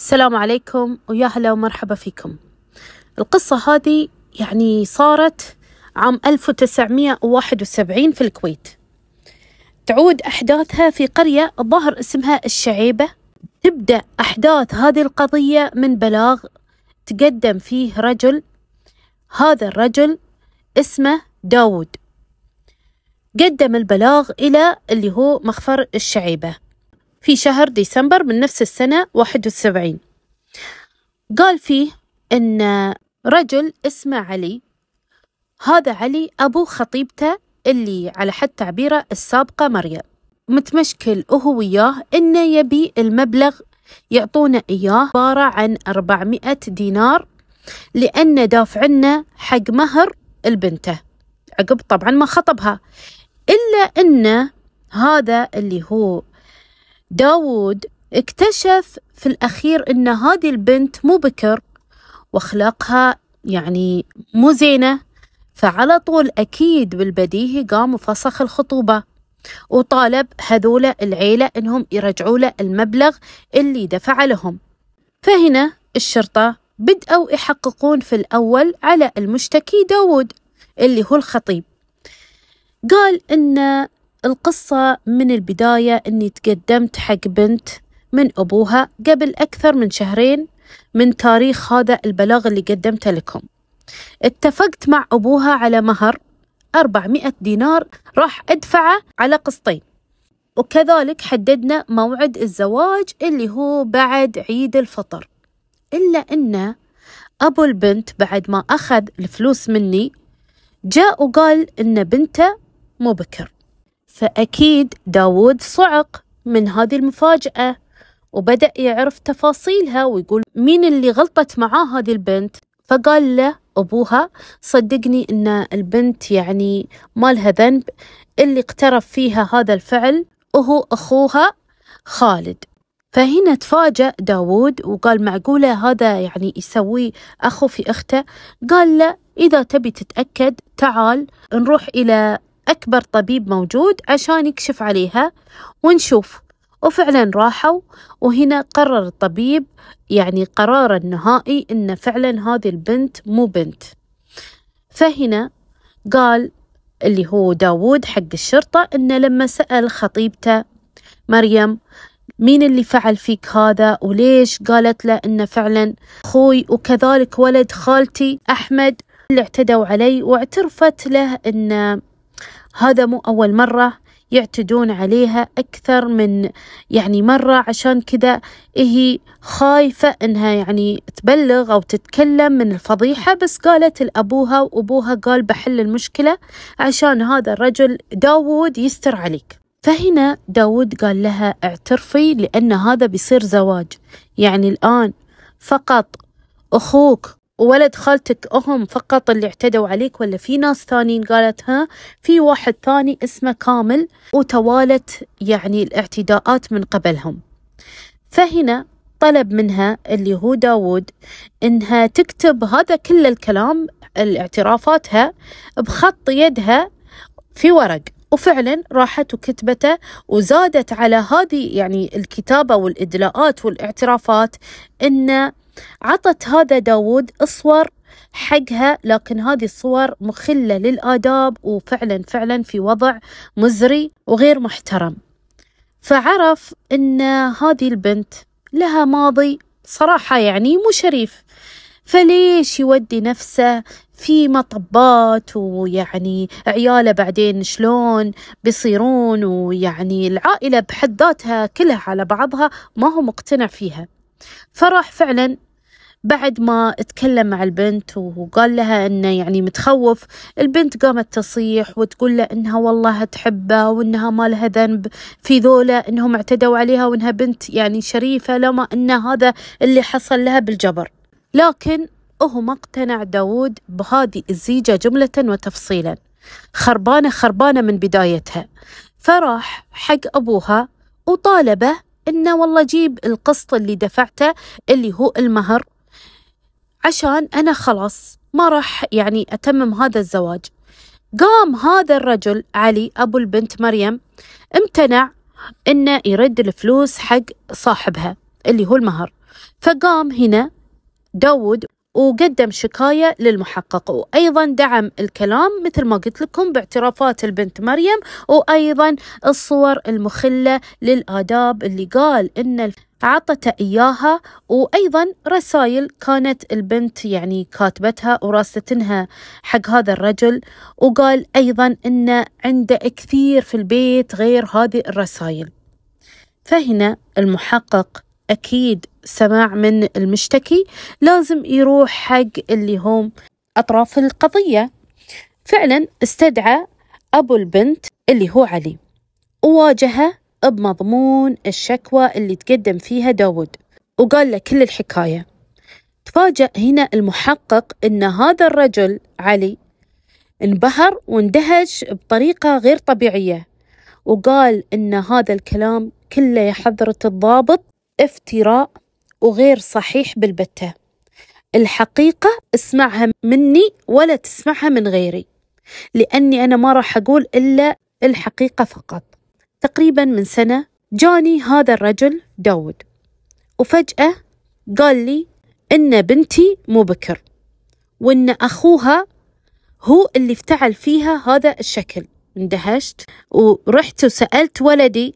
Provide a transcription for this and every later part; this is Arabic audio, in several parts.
السلام عليكم ويا هلا ومرحبا فيكم القصة هذه يعني صارت عام 1971 في الكويت تعود أحداثها في قرية ظهر اسمها الشعيبة تبدأ أحداث هذه القضية من بلاغ تقدم فيه رجل هذا الرجل اسمه داود قدم البلاغ إلى اللي هو مخفر الشعيبة في شهر ديسمبر من نفس السنة 71 قال فيه أن رجل اسمه علي هذا علي أبو خطيبته اللي على حد تعبيره السابقة مريم متمشكل وهو وياه إنه يبي المبلغ يعطونا إياه عبارة عن 400 دينار لأن دافعنا حق مهر البنته عقب طبعا ما خطبها إلا أن هذا اللي هو داوود اكتشف في الأخير أن هذه البنت مو بكر وأخلاقها يعني مو زينة فعلى طول أكيد بالبديهي قام وفسخ الخطوبة وطالب هذولا العيلة أنهم يرجعوا له المبلغ اللي دفع لهم فهنا الشرطة بدأوا يحققون في الأول على المشتكي داود اللي هو الخطيب قال أن القصة من البداية أني تقدمت حق بنت من أبوها قبل أكثر من شهرين من تاريخ هذا البلاغ اللي قدمته لكم اتفقت مع أبوها على مهر 400 دينار راح أدفعه على قسطين وكذلك حددنا موعد الزواج اللي هو بعد عيد الفطر إلا أن أبو البنت بعد ما أخذ الفلوس مني جاء وقال إن بنته مبكر فأكيد داود صعق من هذه المفاجأة وبدأ يعرف تفاصيلها ويقول مين اللي غلطت معاه هذه البنت فقال له أبوها صدقني أن البنت يعني ما لها ذنب اللي اقترف فيها هذا الفعل وهو أخوها خالد فهنا تفاجأ داود وقال معقولة هذا يعني يسوي أخو في أخته قال له إذا تبي تتأكد تعال نروح إلى أكبر طبيب موجود عشان يكشف عليها ونشوف وفعلا راحوا وهنا قرر الطبيب يعني قرار النهائي إن فعلا هذه البنت مو بنت فهنا قال اللي هو داوود حق الشرطة إنه لما سأل خطيبته مريم مين اللي فعل فيك هذا وليش قالت له إنه فعلا أخوي وكذلك ولد خالتي أحمد اللي اعتدوا علي واعترفت له إنه هذا مو أول مرة يعتدون عليها أكثر من يعني مرة عشان كذا هي خايفة إنها يعني تبلغ أو تتكلم من الفضيحة بس قالت لأبوها وأبوها قال بحل المشكلة عشان هذا الرجل داوود يستر عليك فهنا داود قال لها اعترفي لأن هذا بيصير زواج يعني الآن فقط أخوك ولد خالتك هم فقط اللي اعتدوا عليك ولا في ناس ثانيين قالت ها في واحد ثاني اسمه كامل وتوالت يعني الاعتداءات من قبلهم فهنا طلب منها اللي هو داود انها تكتب هذا كل الكلام الاعترافاتها بخط يدها في ورق وفعلا راحت وكتبته وزادت على هذه يعني الكتابة والإدلاءات والاعترافات أن عطت هذا داوود الصور حقها لكن هذه الصور مخلة للآداب وفعلا فعلا في وضع مزري وغير محترم فعرف أن هذه البنت لها ماضي صراحة يعني مو شريف فليش يودي نفسه في مطبات ويعني عياله بعدين شلون بيصيرون ويعني العائلة بحد ذاتها كلها على بعضها ما هو مقتنع فيها فراح فعلا بعد ما اتكلم مع البنت وقال لها انه يعني متخوف البنت قامت تصيح وتقول له انها والله تحبه وانها ما لها ذنب في ذولا انهم اعتدوا عليها وانها بنت يعني شريفة لما ان هذا اللي حصل لها بالجبر لكن هو ما اقتنع داود بهذه الزيجة جملة وتفصيلا خربانة خربانة من بدايتها فراح حق أبوها وطالبه انه والله جيب القسط اللي دفعته اللي هو المهر عشان انا خلاص ما راح يعني اتمم هذا الزواج قام هذا الرجل علي ابو البنت مريم امتنع انه يرد الفلوس حق صاحبها اللي هو المهر فقام هنا داود وقدم شكاية للمحقق وأيضا دعم الكلام مثل ما قلت لكم باعترافات البنت مريم وأيضا الصور المخلة للآداب اللي قال إن عطته إياها وأيضا رسائل كانت البنت يعني كاتبتها وراستنها حق هذا الرجل وقال أيضا أن عنده كثير في البيت غير هذه الرسائل فهنا المحقق أكيد سماع من المشتكي لازم يروح حق اللي هم أطراف القضية فعلا استدعى أبو البنت اللي هو علي وواجهه بمضمون الشكوى اللي تقدم فيها داود وقال له كل الحكاية تفاجأ هنا المحقق أن هذا الرجل علي انبهر واندهش بطريقة غير طبيعية وقال أن هذا الكلام كله يا حضرة الضابط افتراء وغير صحيح بالبتة الحقيقة اسمعها مني ولا تسمعها من غيري لأني أنا ما راح أقول إلا الحقيقة فقط تقريبا من سنة جاني هذا الرجل داود وفجأة قال لي إن بنتي مو بكر وإن أخوها هو اللي افتعل فيها هذا الشكل اندهشت ورحت وسألت ولدي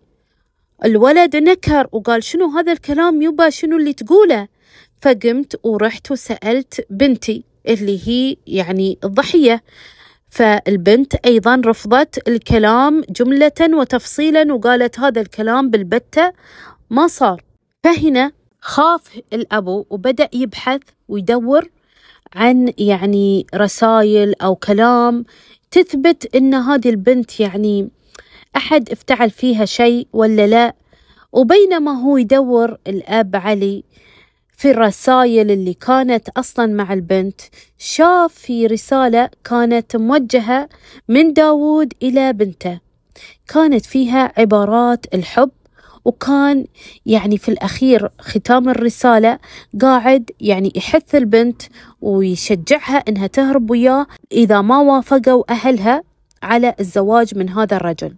الولد نكر وقال شنو هذا الكلام يبا شنو اللي تقوله فقمت ورحت وسألت بنتي اللي هي يعني الضحية فالبنت أيضا رفضت الكلام جملة وتفصيلا وقالت هذا الكلام بالبتة ما صار فهنا خاف الأبو وبدأ يبحث ويدور عن يعني رسائل أو كلام تثبت أن هذه البنت يعني أحد افتعل فيها شيء ولا لا وبينما هو يدور الأب علي في الرسائل اللي كانت أصلا مع البنت شاف في رسالة كانت موجهة من داوود إلى بنته كانت فيها عبارات الحب وكان يعني في الأخير ختام الرسالة قاعد يعني يحث البنت ويشجعها إنها تهرب وياه إذا ما وافقوا أهلها على الزواج من هذا الرجل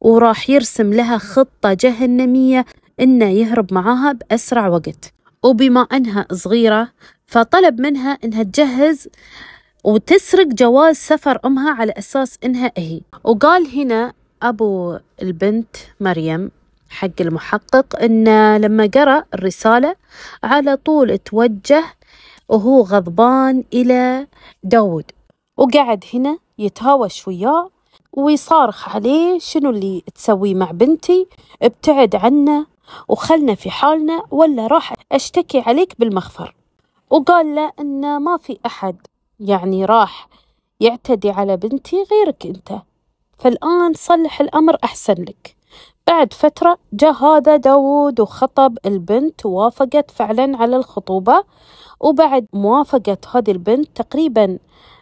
وراح يرسم لها خطة جهنمية إنه يهرب معاها بأسرع وقت وبما أنها صغيرة فطلب منها إنها تجهز وتسرق جواز سفر أمها على أساس إنها هي وقال هنا أبو البنت مريم حق المحقق إنه لما قرأ الرسالة على طول توجه وهو غضبان إلى داود وقعد هنا يتهاوش وياه ويصارخ عليه شنو اللي تسويه مع بنتي ابتعد عنا وخلنا في حالنا ولا راح اشتكي عليك بالمخفر وقال له ان ما في احد يعني راح يعتدي على بنتي غيرك انت فالان صلح الامر احسن لك بعد فترة جاء هذا داود وخطب البنت ووافقت فعلا على الخطوبة وبعد موافقة هذه البنت تقريبا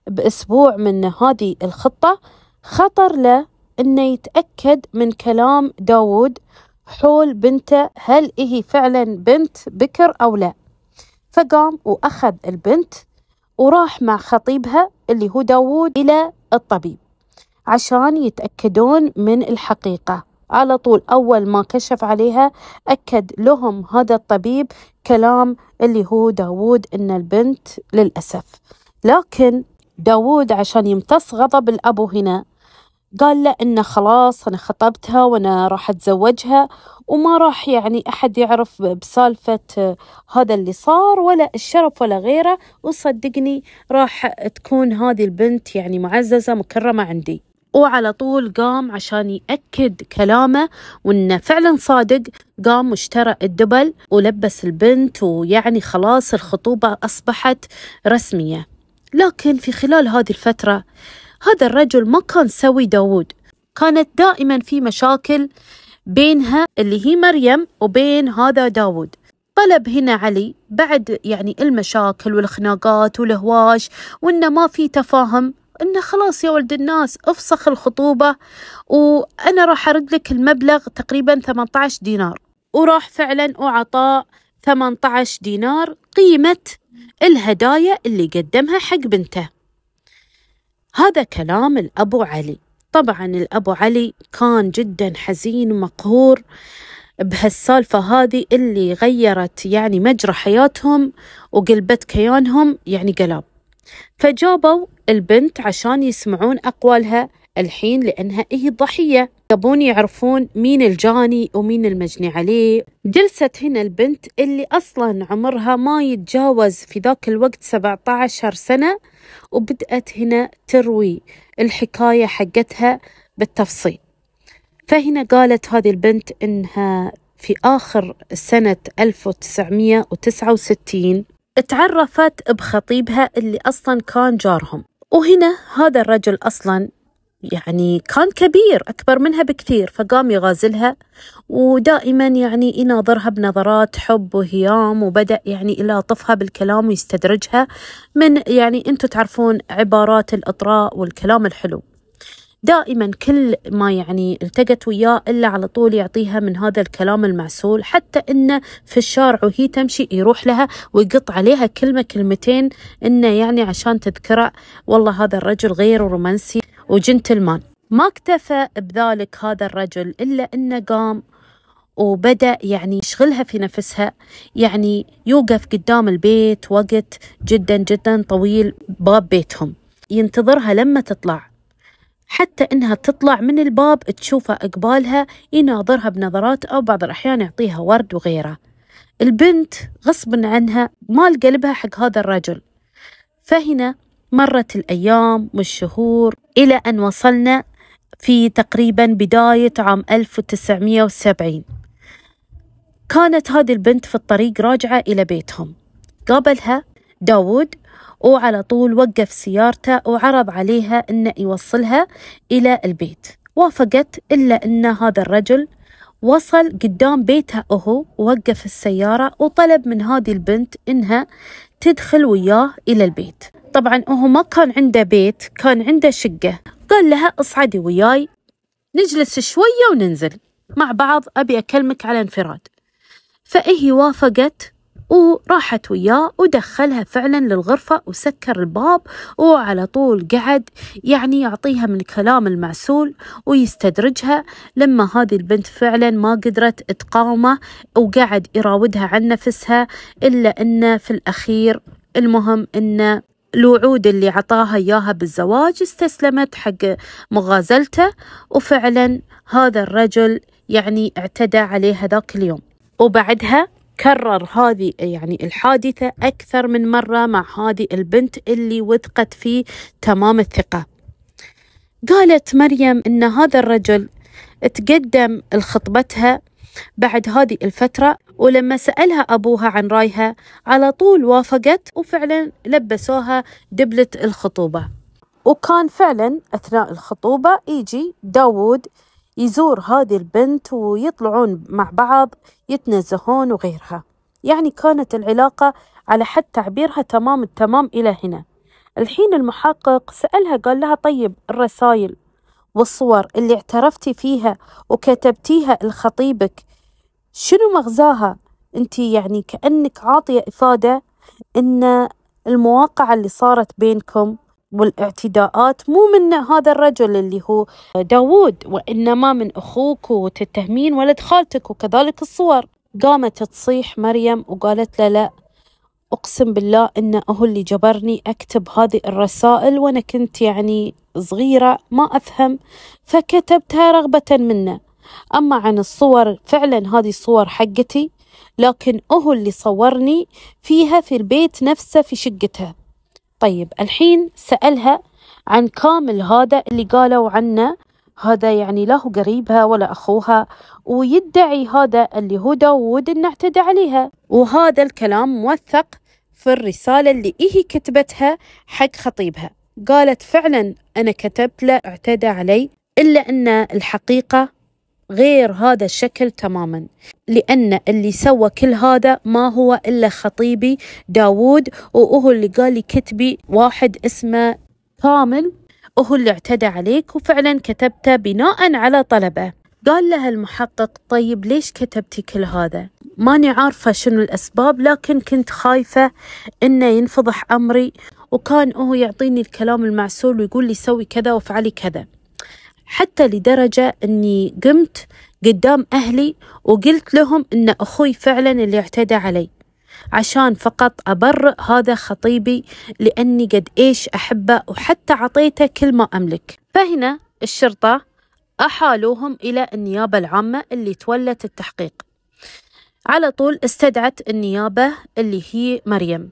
بأسبوع من هذه الخطة خطر له أنه يتأكد من كلام داود حول بنته هل هي إيه فعلا بنت بكر أو لا فقام وأخذ البنت وراح مع خطيبها اللي هو داود إلى الطبيب عشان يتأكدون من الحقيقة على طول أول ما كشف عليها أكد لهم هذا الطبيب كلام اللي هو داود أن البنت للأسف لكن داوود عشان يمتص غضب الأبو هنا قال له إنه خلاص أنا خطبتها وأنا راح أتزوجها وما راح يعني أحد يعرف بسالفة آه، هذا اللي صار ولا الشرف ولا غيره وصدقني راح تكون هذه البنت يعني معززة مكرمة عندي وعلى طول قام عشان يأكد كلامه وإنه فعلا صادق قام واشترى الدبل ولبس البنت ويعني خلاص الخطوبة أصبحت رسمية لكن في خلال هذه الفترة هذا الرجل ما كان سوي داود كانت دائما في مشاكل بينها اللي هي مريم وبين هذا داود طلب هنا علي بعد يعني المشاكل والخناقات والهواش وإنه ما في تفاهم إنه خلاص يا ولد الناس افسخ الخطوبة وأنا راح أرد لك المبلغ تقريبا 18 دينار وراح فعلا وعطاه 18 دينار قيمة الهدايا اللي قدمها حق بنته هذا كلام الأبو علي طبعا الأبو علي كان جدا حزين ومقهور بهالسالفة هذه اللي غيرت يعني مجرى حياتهم وقلبت كيانهم يعني قلب فجابوا البنت عشان يسمعون أقوالها الحين لأنها هي إيه الضحية يبون يعرفون مين الجاني ومين المجني عليه جلست هنا البنت اللي أصلا عمرها ما يتجاوز في ذاك الوقت 17 سنة وبدأت هنا تروي الحكاية حقتها بالتفصيل فهنا قالت هذه البنت إنها في آخر سنة 1969 تعرفت بخطيبها اللي أصلا كان جارهم وهنا هذا الرجل أصلا يعني كان كبير أكبر منها بكثير فقام يغازلها ودائما يعني يناظرها بنظرات حب وهيام وبدأ يعني يلاطفها بالكلام ويستدرجها من يعني أنتم تعرفون عبارات الإطراء والكلام الحلو دائما كل ما يعني التقت وياه إلا على طول يعطيها من هذا الكلام المعسول حتى إنه في الشارع وهي تمشي يروح لها ويقط عليها كلمة كلمتين إنه يعني عشان تذكره والله هذا الرجل غير رومانسي وجنتلمان ما اكتفى بذلك هذا الرجل إلا أنه قام وبدأ يعني يشغلها في نفسها يعني يوقف قدام البيت وقت جدا جدا طويل باب بيتهم ينتظرها لما تطلع حتى انها تطلع من الباب تشوفه اقبالها يناظرها بنظرات او بعض الاحيان يعطيها ورد وغيره البنت غصب عنها مال قلبها حق هذا الرجل فهنا مرت الأيام والشهور إلى أن وصلنا في تقريبا بداية عام 1970 كانت هذه البنت في الطريق راجعة إلى بيتهم قابلها داود وعلى طول وقف سيارته وعرض عليها أن يوصلها إلى البيت وافقت إلا أن هذا الرجل وصل قدام بيتها أهو ووقف السيارة وطلب من هذه البنت إنها تدخل وياه إلى البيت طبعا هو ما كان عنده بيت كان عنده شقة قال لها اصعدي وياي نجلس شوية وننزل مع بعض أبي أكلمك على انفراد فإهي وافقت وراحت وياه ودخلها فعلا للغرفة وسكر الباب وعلى طول قعد يعني يعطيها من كلام المعسول ويستدرجها لما هذه البنت فعلا ما قدرت تقاومه وقعد يراودها عن نفسها إلا أنه في الأخير المهم أنه الوعود اللي عطاها إياها بالزواج استسلمت حق مغازلته وفعلا هذا الرجل يعني اعتدى عليها ذاك اليوم وبعدها كرر هذه يعني الحادثة أكثر من مرة مع هذه البنت اللي وثقت فيه تمام الثقة قالت مريم أن هذا الرجل تقدم لخطبتها بعد هذه الفترة ولما سألها أبوها عن رايها على طول وافقت وفعلا لبسوها دبلة الخطوبة وكان فعلا أثناء الخطوبة يجي داوود يزور هذه البنت ويطلعون مع بعض يتنزهون وغيرها يعني كانت العلاقة على حد تعبيرها تمام التمام إلى هنا الحين المحقق سألها قال لها طيب الرسائل والصور اللي اعترفتي فيها وكتبتيها لخطيبك شنو مغزاها انت يعني كأنك عاطية إفادة ان المواقع اللي صارت بينكم والاعتداءات مو من هذا الرجل اللي هو داوود وإنما من أخوك وتتهمين ولد خالتك وكذلك الصور قامت تصيح مريم وقالت له لا أقسم بالله إنه هو اللي جبرني أكتب هذه الرسائل وأنا كنت يعني صغيرة ما أفهم فكتبتها رغبة منه أما عن الصور فعلا هذه الصور حقتي لكن هو اللي صورني فيها في البيت نفسه في شقتها طيب الحين سألها عن كامل هذا اللي قالوا عنه هذا يعني لا هو قريبها ولا أخوها ويدعي هذا اللي هو داود إنه اعتدى عليها وهذا الكلام موثق في الرسالة اللي إيه كتبتها حق خطيبها قالت فعلا أنا كتبت له اعتدى علي إلا أن الحقيقة غير هذا الشكل تماما لأن اللي سوى كل هذا ما هو إلا خطيبي داوود وهو اللي قال لي كتبي واحد اسمه كامل وهو اللي اعتدى عليك وفعلا كتبته بناء على طلبه قال لها المحقق طيب ليش كتبتي كل هذا ماني عارفة شنو الأسباب لكن كنت خايفة إنه ينفضح أمري وكان هو يعطيني الكلام المعسول ويقول لي سوي كذا وافعلي كذا حتى لدرجة أني قمت قدام أهلي وقلت لهم أن أخوي فعلا اللي اعتدى علي عشان فقط أبرئ هذا خطيبي لأني قد إيش أحبه وحتى عطيته كل ما أملك فهنا الشرطة أحالوهم إلى النيابة العامة اللي تولت التحقيق على طول استدعت النيابة اللي هي مريم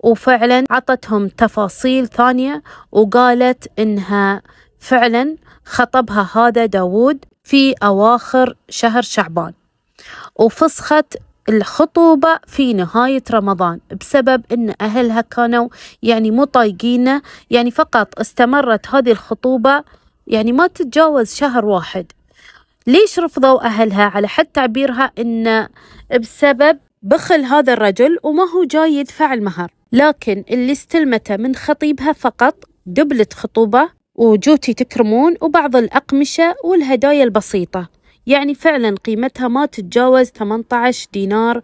وفعلا عطتهم تفاصيل ثانية وقالت إنها فعلا خطبها هذا داوود في أواخر شهر شعبان وفسخت الخطوبة في نهاية رمضان بسبب أن أهلها كانوا يعني مو طايقينه يعني فقط استمرت هذه الخطوبة يعني ما تتجاوز شهر واحد ليش رفضوا أهلها على حد تعبيرها أن بسبب بخل هذا الرجل وما هو جاي يدفع المهر لكن اللي استلمته من خطيبها فقط دبلة خطوبة وجوتي تكرمون وبعض الأقمشة والهدايا البسيطة يعني فعلا قيمتها ما تتجاوز 18 دينار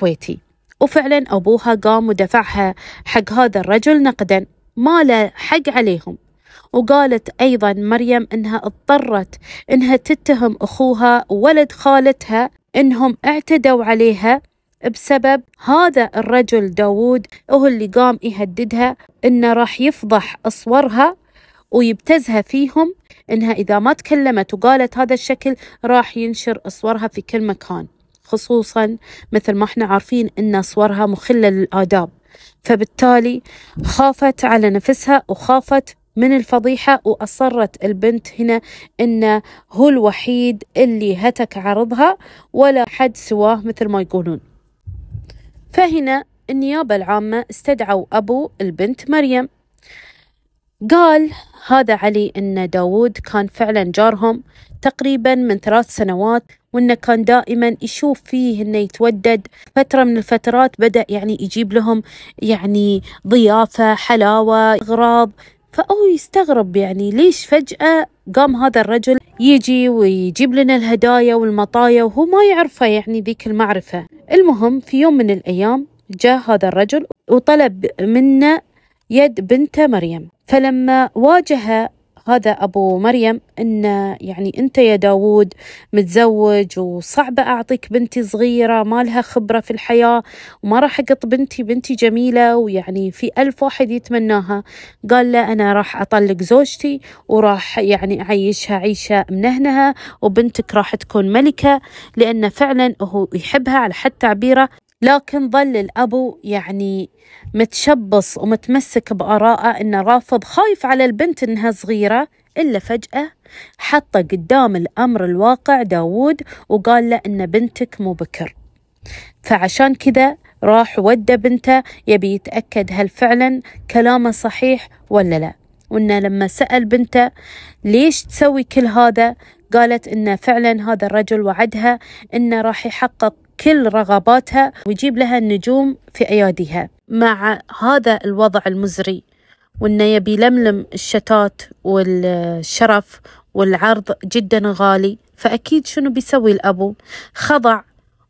كويتي وفعلا أبوها قام ودفعها حق هذا الرجل نقدا ما له حق عليهم وقالت أيضا مريم أنها اضطرت أنها تتهم أخوها ولد خالتها أنهم اعتدوا عليها بسبب هذا الرجل داوود هو اللي قام يهددها أنه راح يفضح أصورها ويبتزها فيهم انها اذا ما تكلمت وقالت هذا الشكل راح ينشر صورها في كل مكان خصوصا مثل ما احنا عارفين ان صورها مخله للاداب فبالتالي خافت على نفسها وخافت من الفضيحة وأصرت البنت هنا أنه هو الوحيد اللي هتك عرضها ولا حد سواه مثل ما يقولون فهنا النيابة العامة استدعوا أبو البنت مريم قال هذا علي أن داود كان فعلا جارهم تقريبا من ثلاث سنوات وأنه كان دائما يشوف فيه أنه يتودد فترة من الفترات بدأ يعني يجيب لهم يعني ضيافة حلاوة أغراض فهو يستغرب يعني ليش فجأة قام هذا الرجل يجي ويجيب لنا الهدايا والمطايا وهو ما يعرفه يعني ذيك المعرفة المهم في يوم من الأيام جاء هذا الرجل وطلب منا يد بنته مريم فلما واجه هذا أبو مريم إن يعني أنت يا داوود متزوج وصعب أعطيك بنتي صغيرة ما لها خبرة في الحياة وما راح أقط بنتي بنتي جميلة ويعني في ألف واحد يتمناها قال له أنا راح أطلق زوجتي وراح يعني أعيشها عيشة منهنها وبنتك راح تكون ملكة لأن فعلا هو يحبها على حد تعبيره لكن ظل الأبو يعني متشبص ومتمسك بآرائه إنه رافض خايف على البنت إنها صغيرة إلا فجأة حط قدام الأمر الواقع داوود وقال له إن بنتك مو بكر فعشان كذا راح ودى بنته يبي يتأكد هل فعلا كلامه صحيح ولا لا وإنه لما سأل بنته ليش تسوي كل هذا قالت إن فعلا هذا الرجل وعدها إنه راح يحقق كل رغباتها ويجيب لها النجوم في أياديها مع هذا الوضع المزري وإنه يبي لملم الشتات والشرف والعرض جدا غالي فأكيد شنو بيسوي الأبو خضع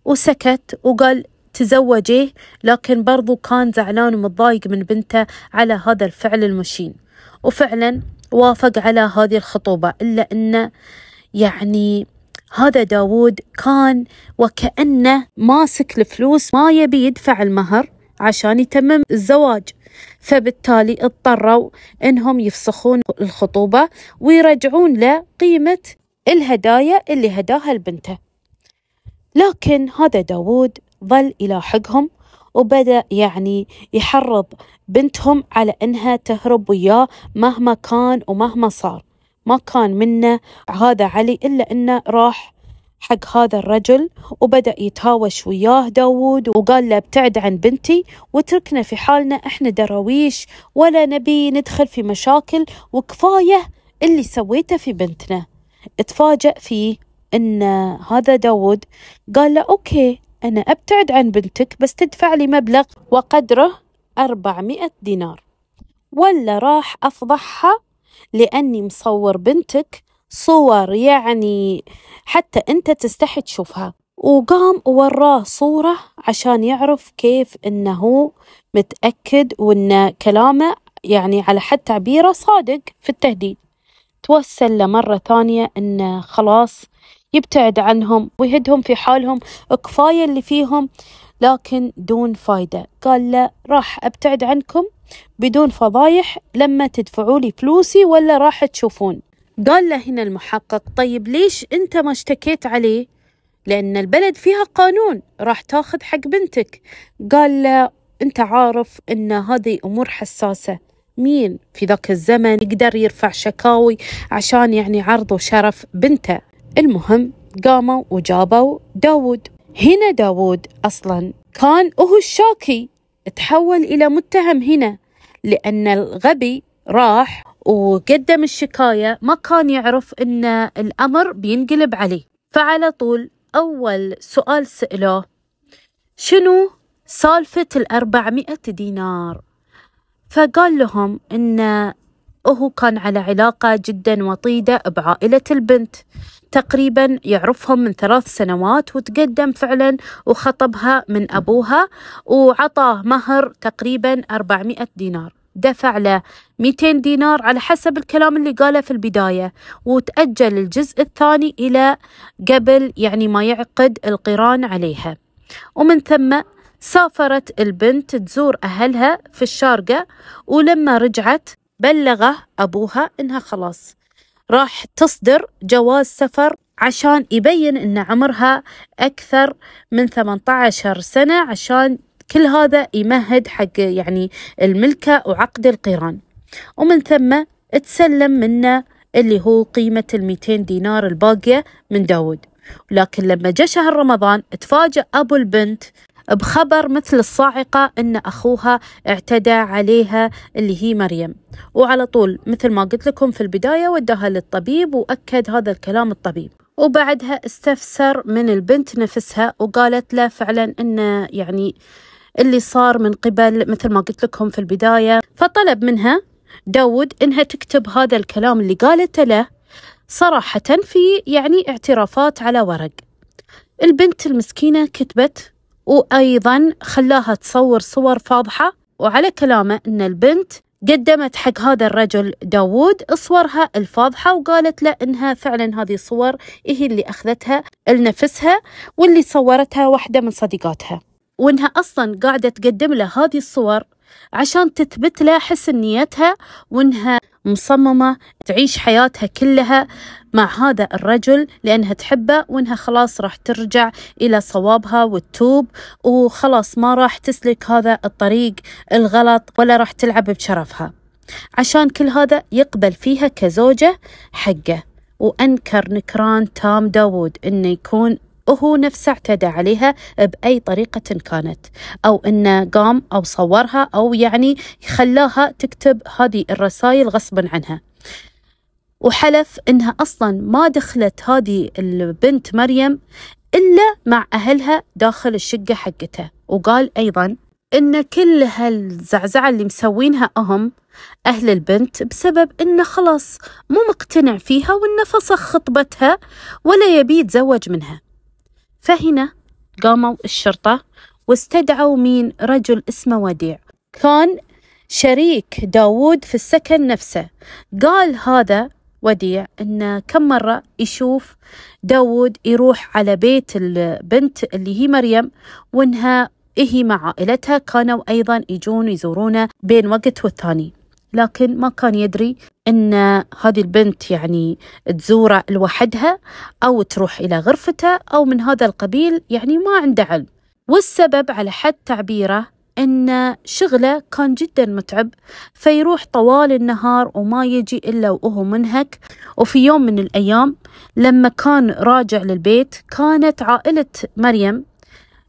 وسكت وقال تزوجيه لكن برضو كان زعلان ومتضايق من بنته على هذا الفعل المشين وفعلا وافق على هذه الخطوبة إلا أنه يعني هذا داوود كان وكأنه ماسك الفلوس ما يبي يدفع المهر عشان يتمم الزواج فبالتالي اضطروا انهم يفسخون الخطوبة ويرجعون لقيمة الهدايا اللي هداها لبنته لكن هذا داوود ظل يلاحقهم وبدأ يعني يحرض بنتهم على أنها تهرب وياه مهما كان ومهما صار ما كان منه هذا علي إلا أنه راح حق هذا الرجل وبدأ يتهاوش وياه داود وقال له ابتعد عن بنتي واتركنا في حالنا احنا دراويش ولا نبي ندخل في مشاكل وكفاية اللي سويته في بنتنا اتفاجأ فيه ان هذا داود قال له اوكي انا ابتعد عن بنتك بس تدفع لي مبلغ وقدره 400 دينار ولا راح افضحها لأني مصور بنتك صور يعني حتى أنت تستحي تشوفها وقام وراه صورة عشان يعرف كيف أنه متأكد وأن كلامه يعني على حد تعبيره صادق في التهديد توسل لمرة ثانية أنه خلاص يبتعد عنهم ويهدهم في حالهم كفاية اللي فيهم لكن دون فايدة قال لا راح أبتعد عنكم بدون فضايح لما تدفعوا لي فلوسي ولا راح تشوفون قال له هنا المحقق طيب ليش أنت ما اشتكيت عليه لأن البلد فيها قانون راح تاخذ حق بنتك قال له أنت عارف أن هذه أمور حساسة مين في ذاك الزمن يقدر يرفع شكاوي عشان يعني عرضه شرف بنته المهم قاموا وجابوا داود هنا داوود أصلا كان أهو الشاكي تحول إلى متهم هنا لأن الغبي راح وقدم الشكاية ما كان يعرف أن الأمر بينقلب عليه فعلى طول أول سؤال سأله شنو سالفة الأربعمائة دينار فقال لهم أن وهو كان على علاقة جدا وطيدة بعائلة البنت تقريبا يعرفهم من ثلاث سنوات وتقدم فعلا وخطبها من أبوها وعطاه مهر تقريبا 400 دينار دفع له 200 دينار على حسب الكلام اللي قاله في البداية وتأجل الجزء الثاني إلى قبل يعني ما يعقد القران عليها ومن ثم سافرت البنت تزور أهلها في الشارقة ولما رجعت بلغه أبوها إنها خلاص راح تصدر جواز سفر عشان يبين إن عمرها أكثر من 18 سنة عشان كل هذا يمهد حق يعني الملكة وعقد القيران ومن ثم تسلم منه اللي هو قيمة الميتين دينار الباقية من داود لكن لما جاء شهر رمضان تفاجأ أبو البنت بخبر مثل الصاعقة أن أخوها اعتدى عليها اللي هي مريم وعلى طول مثل ما قلت لكم في البداية وداها للطبيب وأكد هذا الكلام الطبيب وبعدها استفسر من البنت نفسها وقالت له فعلا أنه يعني اللي صار من قبل مثل ما قلت لكم في البداية فطلب منها داود إنها تكتب هذا الكلام اللي قالته له صراحة في يعني اعترافات على ورق البنت المسكينة كتبت وأيضا خلاها تصور صور فاضحة وعلى كلامه أن البنت قدمت حق هذا الرجل داوود صورها الفاضحة وقالت له إنها فعلا هذه الصور هي اللي أخذتها لنفسها واللي صورتها واحدة من صديقاتها وإنها أصلا قاعدة تقدم له هذه الصور عشان تثبت له حسن نيتها وإنها مصممة تعيش حياتها كلها مع هذا الرجل لأنها تحبه وأنها خلاص راح ترجع إلى صوابها والتوب وخلاص ما راح تسلك هذا الطريق الغلط ولا راح تلعب بشرفها عشان كل هذا يقبل فيها كزوجة حقه وأنكر نكران تام داوود أنه يكون وهو نفسه اعتدى عليها بأي طريقة كانت أو أنه قام أو صورها أو يعني خلاها تكتب هذه الرسائل غصبا عنها وحلف أنها أصلا ما دخلت هذه البنت مريم إلا مع أهلها داخل الشقة حقتها وقال أيضا ان كل هالزعزعة اللي مسوينها هم أهل البنت بسبب إنه خلاص مو مقتنع فيها وإنه فسخ خطبتها ولا يبي يتزوج منها فهنا قاموا الشرطة واستدعوا مين رجل اسمه وديع كان شريك داوود في السكن نفسه قال هذا وديع إنه كم مرة يشوف داوود يروح على بيت البنت اللي هي مريم وإنها هي مع عائلتها كانوا أيضا يجون يزورونه بين وقت والثاني لكن ما كان يدري ان هذه البنت يعني تزوره لوحدها او تروح الى غرفته او من هذا القبيل يعني ما عنده علم والسبب على حد تعبيره ان شغله كان جدا متعب فيروح طوال النهار وما يجي الا وهو منهك وفي يوم من الايام لما كان راجع للبيت كانت عائله مريم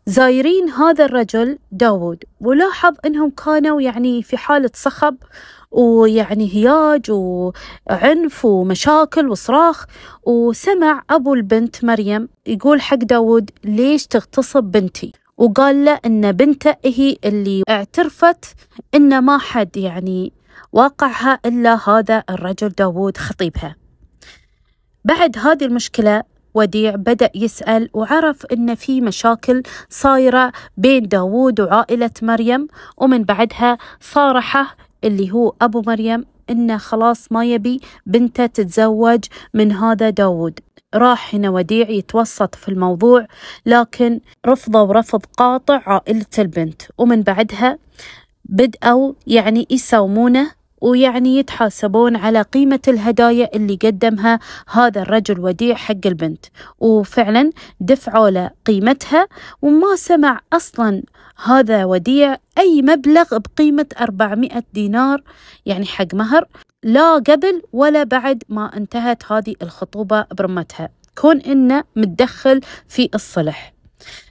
زايرين هذا الرجل داود ولاحظ انهم كانوا يعني في حاله صخب ويعني هياج وعنف ومشاكل وصراخ وسمع أبو البنت مريم يقول حق داود ليش تغتصب بنتي وقال له أن بنته هي اللي اعترفت أن ما حد يعني واقعها إلا هذا الرجل داود خطيبها بعد هذه المشكلة وديع بدأ يسأل وعرف أن في مشاكل صايرة بين داوود وعائلة مريم ومن بعدها صارحه اللي هو أبو مريم إنه خلاص ما يبي بنته تتزوج من هذا داود راح هنا وديع يتوسط في الموضوع لكن رفضوا رفض قاطع عائلة البنت ومن بعدها بدأوا يعني يساومونه ويعني يتحاسبون على قيمة الهدايا اللي قدمها هذا الرجل وديع حق البنت وفعلا دفعوا له قيمتها وما سمع أصلا هذا وديع أي مبلغ بقيمة 400 دينار يعني حق مهر لا قبل ولا بعد ما انتهت هذه الخطوبة برمتها كون إنه متدخل في الصلح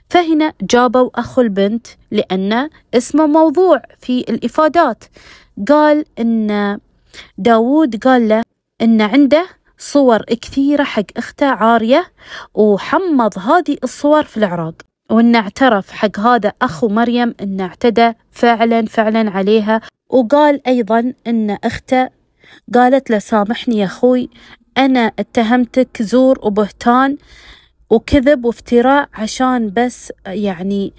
فهنا جابوا أخو البنت لأن اسمه موضوع في الإفادات قال إن داوود قال له إن عنده صور كثيرة حق أخته عارية وحمض هذه الصور في العراق وإنه اعترف حق هذا أخو مريم إنه اعتدى فعلا فعلا عليها وقال أيضا إن أخته قالت له سامحني يا أخوي أنا اتهمتك زور وبهتان وكذب وافتراء عشان بس يعني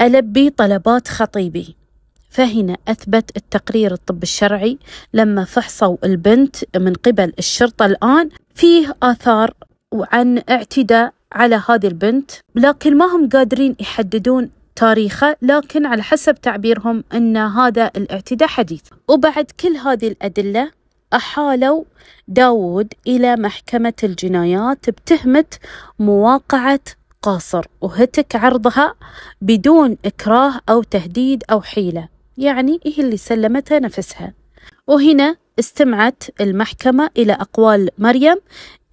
ألبي طلبات خطيبي فهنا أثبت التقرير الطب الشرعي لما فحصوا البنت من قبل الشرطة الآن فيه آثار عن اعتداء على هذه البنت لكن ما هم قادرين يحددون تاريخه لكن على حسب تعبيرهم أن هذا الاعتداء حديث وبعد كل هذه الأدلة أحالوا داود إلى محكمة الجنايات بتهمة مواقعة قاصر وهتك عرضها بدون إكراه أو تهديد أو حيلة يعني هي إيه اللي سلمتها نفسها وهنا استمعت المحكمة إلى أقوال مريم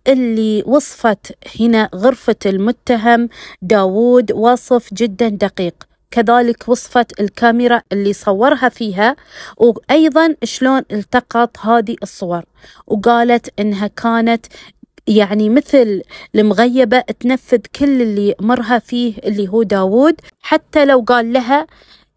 اللي وصفت هنا غرفة المتهم داوود وصف جدا دقيق كذلك وصفت الكاميرا اللي صورها فيها وأيضا شلون التقط هذه الصور وقالت إنها كانت يعني مثل المغيبة تنفذ كل اللي مرها فيه اللي هو داوود حتى لو قال لها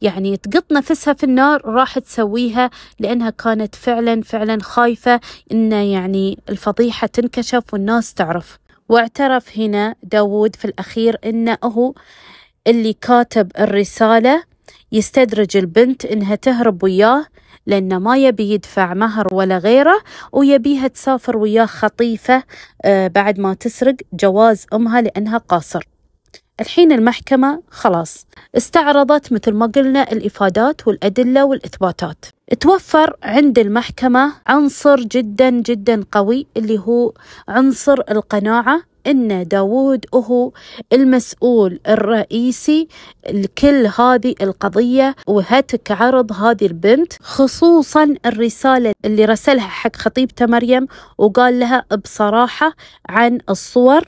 يعني تقط نفسها في النار راح تسويها لأنها كانت فعلا فعلا خايفة إن يعني الفضيحة تنكشف والناس تعرف واعترف هنا داوود في الأخير إنه اللي كاتب الرسالة يستدرج البنت إنها تهرب وياه لأنه ما يبي يدفع مهر ولا غيره ويبيها تسافر وياه خطيفة آه، بعد ما تسرق جواز أمها لأنها قاصر الحين المحكمة خلاص استعرضت مثل ما قلنا الإفادات والأدلة والإثباتات توفر عند المحكمة عنصر جدا جدا قوي اللي هو عنصر القناعة أن داوود هو المسؤول الرئيسي لكل هذه القضية وهتك عرض هذه البنت خصوصا الرسالة اللي رسلها حق خطيبته مريم وقال لها بصراحة عن الصور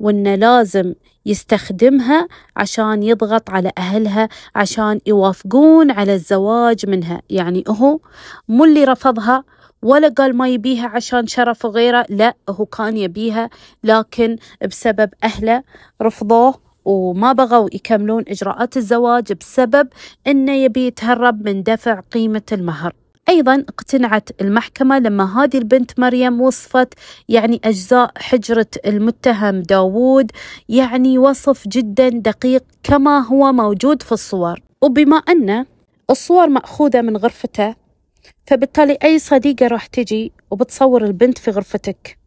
وأنه لازم يستخدمها عشان يضغط على أهلها عشان يوافقون على الزواج منها يعني هو مو اللي رفضها ولا قال ما يبيها عشان شرف وغيره لا هو كان يبيها لكن بسبب أهله رفضوه وما بغوا يكملون إجراءات الزواج بسبب أنه يبي يتهرب من دفع قيمة المهر أيضا اقتنعت المحكمة لما هذه البنت مريم وصفت يعني أجزاء حجرة المتهم داوود يعني وصف جدا دقيق كما هو موجود في الصور وبما أن الصور مأخوذة من غرفته فبالتالي أي صديقة راح تجي وبتصور البنت في غرفتك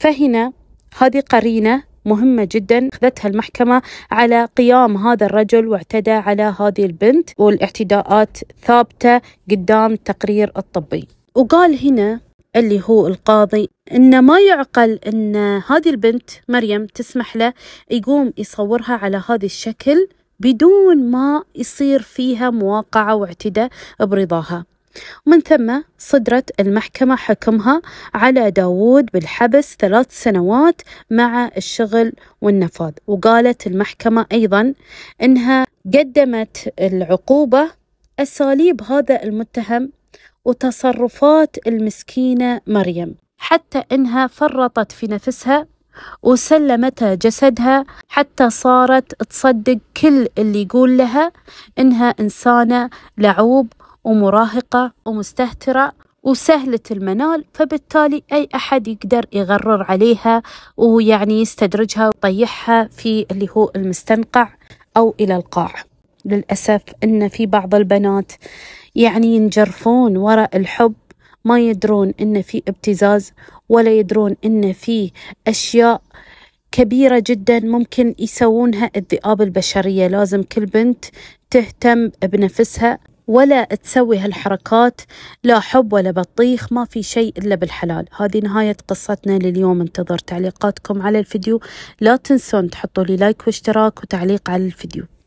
فهنا هذه قرينة مهمة جدا أخذتها المحكمة على قيام هذا الرجل واعتدى على هذه البنت والاعتداءات ثابتة قدام التقرير الطبي وقال هنا اللي هو القاضي إن ما يعقل إن هذه البنت مريم تسمح له يقوم يصورها على هذا الشكل بدون ما يصير فيها مواقعة واعتداء برضاها ومن ثم صدرت المحكمة حكمها على داوود بالحبس ثلاث سنوات مع الشغل والنفاذ وقالت المحكمة أيضا أنها قدمت العقوبة أساليب هذا المتهم وتصرفات المسكينة مريم حتى أنها فرطت في نفسها وسلمتها جسدها حتى صارت تصدق كل اللي يقول لها انها انسانه لعوب ومراهقة ومستهترة وسهلة المنال فبالتالي أي أحد يقدر يغرر عليها ويعني يستدرجها ويطيحها في اللي هو المستنقع أو إلى القاع للأسف أن في بعض البنات يعني ينجرفون وراء الحب ما يدرون أن في ابتزاز ولا يدرون أن في أشياء كبيرة جدا ممكن يسوونها الذئاب البشرية لازم كل بنت تهتم بنفسها ولا تسوي هالحركات لا حب ولا بطيخ ما في شيء إلا بالحلال هذه نهاية قصتنا لليوم انتظر تعليقاتكم على الفيديو لا تنسون تحطوا لي لايك واشتراك وتعليق على الفيديو